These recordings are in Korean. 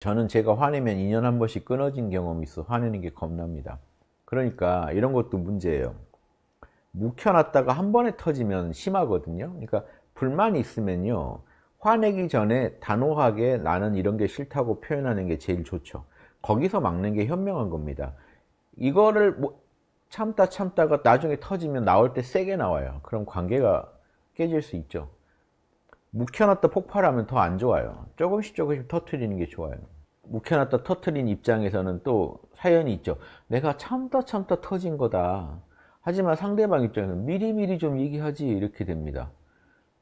저는 제가 화내면 2년 한 번씩 끊어진 경험이 있어 화내는 게 겁납니다. 그러니까 이런 것도 문제예요. 묵혀놨다가 한 번에 터지면 심하거든요. 그러니까 불만이 있으면요. 화내기 전에 단호하게 나는 이런 게 싫다고 표현하는 게 제일 좋죠. 거기서 막는 게 현명한 겁니다. 이거를 뭐 참다 참다가 나중에 터지면 나올 때 세게 나와요. 그럼 관계가 깨질 수 있죠. 묵혀놨다 폭발하면 더 안 좋아요 조금씩 조금씩 터트리는 게 좋아요 묵혀놨다 터트린 입장에서는 또 사연이 있죠 내가 참다 참다 터진 거다 하지만 상대방 입장에서는 미리미리 좀 얘기하지 이렇게 됩니다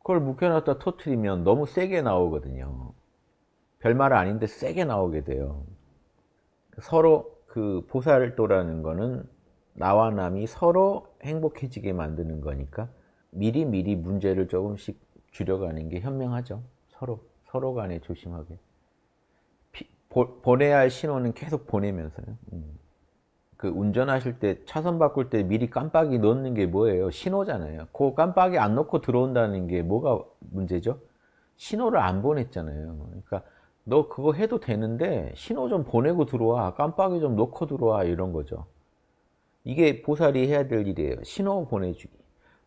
그걸 묵혀놨다 터트리면 너무 세게 나오거든요 별말 아닌데 세게 나오게 돼요 서로 그 보살도라는 거는 나와 남이 서로 행복해지게 만드는 거니까 미리미리 문제를 조금씩 줄여가는 게 현명하죠. 서로 서로 간에 조심하게 피, 보, 보내야 할 신호는 계속 보내면서요. 음. 그 운전하실 때 차선 바꿀 때 미리 깜빡이 넣는 게 뭐예요? 신호잖아요. 그 깜빡이 안 넣고 들어온다는 게 뭐가 문제죠? 신호를 안 보냈잖아요. 그러니까 너 그거 해도 되는데 신호 좀 보내고 들어와. 깜빡이 좀 넣고 들어와 이런 거죠. 이게 보살이 해야 될 일이에요. 신호 보내주기.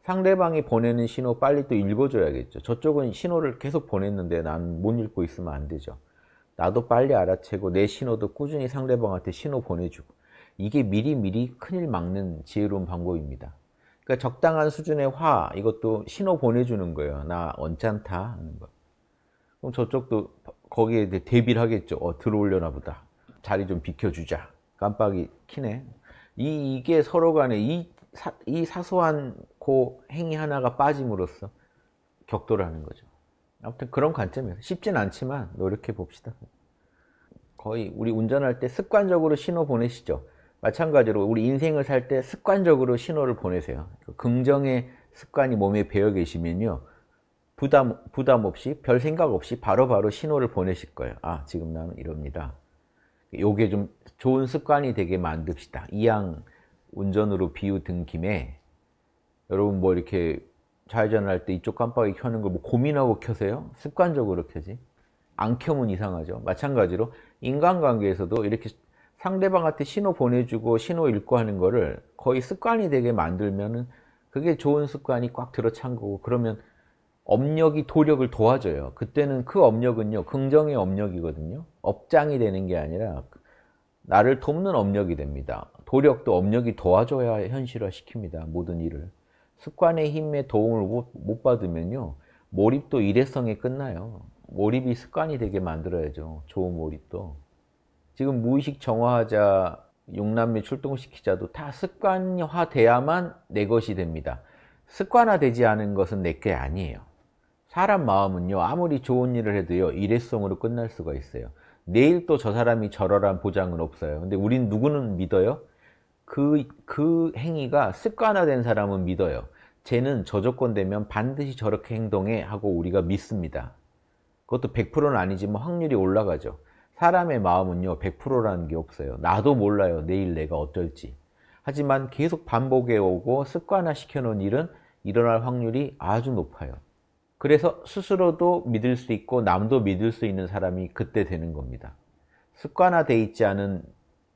상대방이 보내는 신호 빨리 또 읽어줘야겠죠. 저쪽은 신호를 계속 보냈는데 난 못 읽고 있으면 안 되죠. 나도 빨리 알아채고 내 신호도 꾸준히 상대방한테 신호 보내주고 이게 미리미리 큰일 막는 지혜로운 방법입니다. 그러니까 적당한 수준의 화 이것도 신호 보내주는 거예요. 나 언짢다 하는 거. 그럼 저쪽도 거기에 대비를 하겠죠. 어, 들어올려나 보다. 자리 좀 비켜주자. 깜빡이 키네. 이, 이게 서로 간에 이, 사, 이 사소한 그 행위 하나가 빠짐으로써 격돌 하는 거죠. 아무튼 그런 관점에서 쉽진 않지만 노력해 봅시다. 거의 우리 운전할 때 습관적으로 신호 보내시죠. 마찬가지로 우리 인생을 살 때 습관적으로 신호를 보내세요. 그 긍정의 습관이 몸에 배어 계시면요. 부담, 부담 없이 별 생각 없이 바로바로 바로 신호를 보내실 거예요. 아, 지금 나는 이럽니다. 요게 좀 좋은 습관이 되게 만듭시다. 이왕 운전으로 비우든 김에 여러분 뭐 이렇게 좌회전할때 이쪽 깜빡이 켜는 걸 뭐 고민하고 켜세요? 습관적으로 켜지. 안 켜면 이상하죠. 마찬가지로 인간관계에서도 이렇게 상대방한테 신호 보내주고 신호 읽고 하는 거를 거의 습관이 되게 만들면은 그게 좋은 습관이 꽉 들어찬 거고 그러면 업력이 도력을 도와줘요. 그때는 그 업력은요. 긍정의 업력이거든요. 업장이 되는 게 아니라 나를 돕는 업력이 됩니다. 도력도 업력이 도와줘야 현실화시킵니다. 모든 일을. 습관의 힘에 도움을 못 받으면요. 몰입도 일회성에 끝나요. 몰입이 습관이 되게 만들어야죠. 좋은 몰입도. 지금 무의식 정화하자, 용남미 출동시키자도 다 습관화돼야만 내 것이 됩니다. 습관화되지 않은 것은 내게 아니에요. 사람 마음은요, 아무리 좋은 일을 해도요, 일회성으로 끝날 수가 있어요. 내일 또 저 사람이 저러란 보장은 없어요. 근데 우린 누구는 믿어요? 그, 그 행위가 습관화된 사람은 믿어요. 쟤는 저조건 되면 반드시 저렇게 행동해 하고 우리가 믿습니다. 그것도 100%는 아니지만 확률이 올라가죠. 사람의 마음은요 100%라는 게 없어요. 나도 몰라요 내일 내가 어떨지. 하지만 계속 반복해 오고 습관화 시켜놓은 일은 일어날 확률이 아주 높아요. 그래서 스스로도 믿을 수 있고 남도 믿을 수 있는 사람이 그때 되는 겁니다. 습관화돼 있지 않은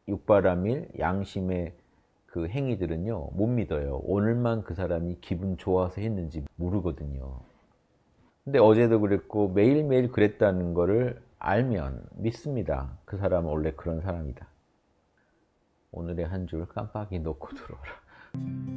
육바람일, 양심의 그 행위들은요 못 믿어요 오늘만 그 사람이 기분 좋아서 했는지 모르거든요 근데 어제도 그랬고 매일매일 그랬다는 거를 알면 믿습니다 그 사람은 원래 그런 사람이다 오늘의 한 줄 깜빡이 놓고 들어오라